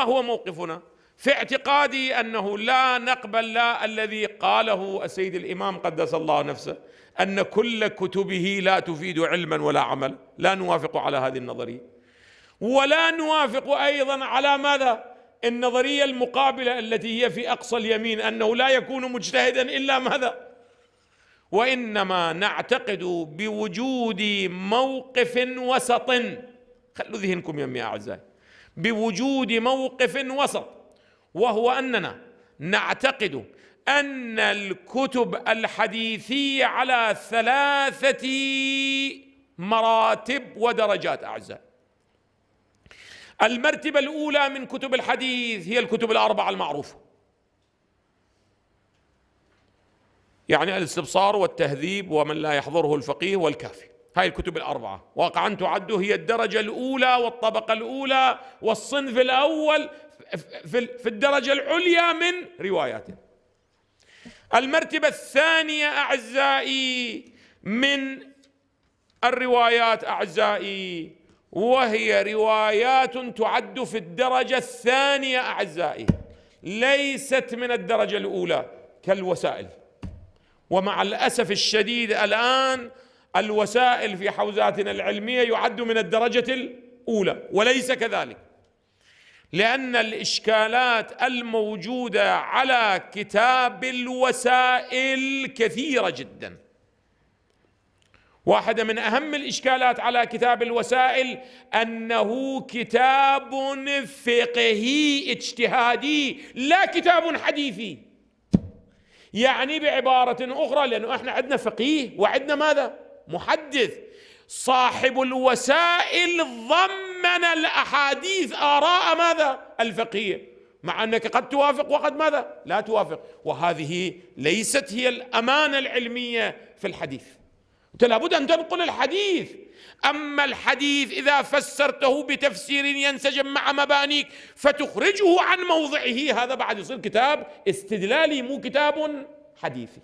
ما هو موقفنا في اعتقادي انه لا نقبل لا الذي قاله السيد الامام قدس الله نفسه ان كل كتبه لا تفيد علما ولا عملا لا نوافق على هذه النظريه ولا نوافق ايضا على ماذا النظريه المقابله التي هي في اقصى اليمين انه لا يكون مجتهدا الا ماذا وانما نعتقد بوجود موقف وسط خلوا ذهنكم يمي اعزائي بوجود موقف وسط وهو اننا نعتقد ان الكتب الحديثيه على ثلاثه مراتب ودرجات اعزائي المرتبه الاولى من كتب الحديث هي الكتب الاربعه المعروفه يعني الاستبصار والتهذيب ومن لا يحضره الفقيه والكافي هاي الكتب الأربعة واقعا تعد هي الدرجة الأولى والطبقة الأولى والصنف الأول في الدرجة العليا من رواياته المرتبة الثانية أعزائي من الروايات أعزائي وهي روايات تعد في الدرجة الثانية أعزائي ليست من الدرجة الأولى كالوسائل ومع الأسف الشديد الآن الوسائل في حوزاتنا العلميه يعد من الدرجه الاولى وليس كذلك لان الاشكالات الموجوده على كتاب الوسائل كثيره جدا واحده من اهم الاشكالات على كتاب الوسائل انه كتاب فقهي اجتهادي لا كتاب حديثي يعني بعباره اخرى لانه احنا عندنا فقيه وعندنا ماذا محدث صاحب الوسائل ضمن الأحاديث آراء ماذا؟ الفقهية مع أنك قد توافق وقد ماذا؟ لا توافق وهذه ليست هي الأمانة العلمية في الحديث أنت لابد أن تنقل الحديث أما الحديث إذا فسرته بتفسير ينسجم مع مبانيك فتخرجه عن موضعه هذا بعد يصير كتاب استدلالي مو كتاب حديثي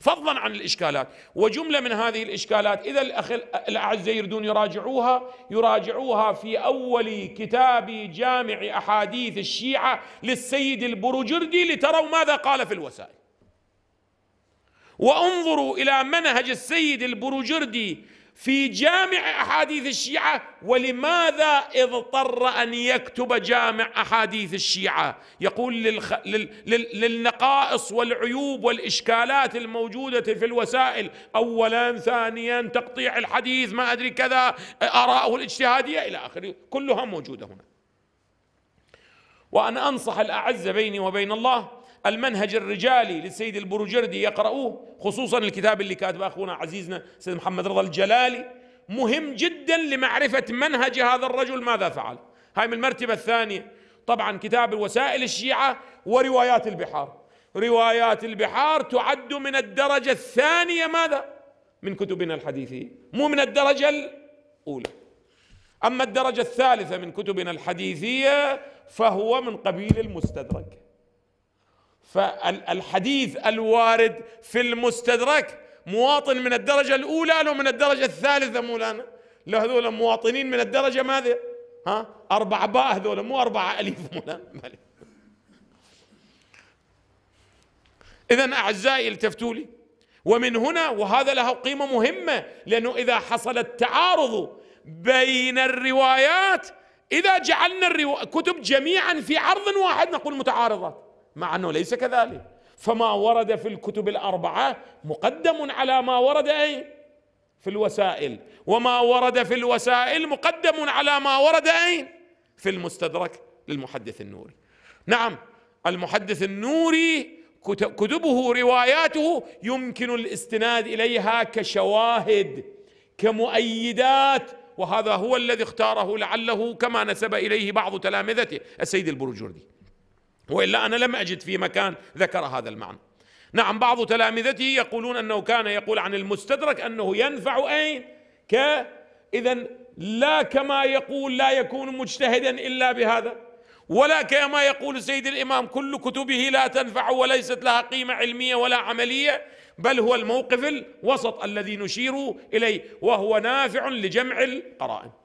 فضلا عن الإشكالات وجملة من هذه الإشكالات إذا الأخ الأعزة يريدون يراجعوها يراجعوها في أول كتاب جامع أحاديث الشيعة للسيد البروجردي لتروا ماذا قال في الوسائل وانظروا إلى منهج السيد البروجردي في جامع احاديث الشيعه ولماذا اضطر ان يكتب جامع احاديث الشيعه يقول للخ... لل... لل... للنقائص والعيوب والاشكالات الموجوده في الوسائل اولا ثانيا تقطيع الحديث ما ادري كذا اراءه الاجتهاديه الى اخره كلها موجوده هنا وانا انصح الاعز بيني وبين الله المنهج الرجالي للسيد البروجردي يقرؤوه خصوصا الكتاب اللي كاتبه أخونا عزيزنا سيد محمد رضا الجلالي مهم جدا لمعرفة منهج هذا الرجل ماذا فعل هاي من المرتبة الثانية طبعا كتاب الوسائل الشيعة وروايات البحار روايات البحار تعد من الدرجة الثانية ماذا من كتبنا الحديثية مو من الدرجة الأولى أما الدرجة الثالثة من كتبنا الحديثية فهو من قبيل المستدرك فالحديث الوارد في المستدرك مواطن من الدرجة الأولى لو من الدرجة الثالثة مولانا لو هذول مواطنين من الدرجة ماذا ها أربع باء هذول مو أربعة ألف مولانا إذا أعزائي التفتوا لي ومن هنا وهذا له قيمة مهمة لأنه إذا حصل التعارض بين الروايات إذا جعلنا الروا... كتب جميعا في عرض واحد نقول متعارضات مع أنه ليس كذلك فما ورد في الكتب الأربعة مقدم على ما ورد أين في الوسائل وما ورد في الوسائل مقدم على ما ورد أين في المستدرك للمحدث النوري نعم المحدث النوري كتبه رواياته يمكن الاستناد إليها كشواهد كمؤيدات وهذا هو الذي اختاره لعله كما نسب إليه بعض تلامذته السيد البرجردي والا انا لم اجد في مكان ذكر هذا المعنى نعم بعض تلامذته يقولون انه كان يقول عن المستدرك انه ينفع اين ك اذا لا كما يقول لا يكون مجتهدا الا بهذا ولا كما يقول سيد الامام كل كتبه لا تنفع وليست لها قيمه علميه ولا عمليه بل هو الموقف الوسط الذي نشير اليه وهو نافع لجمع القرائن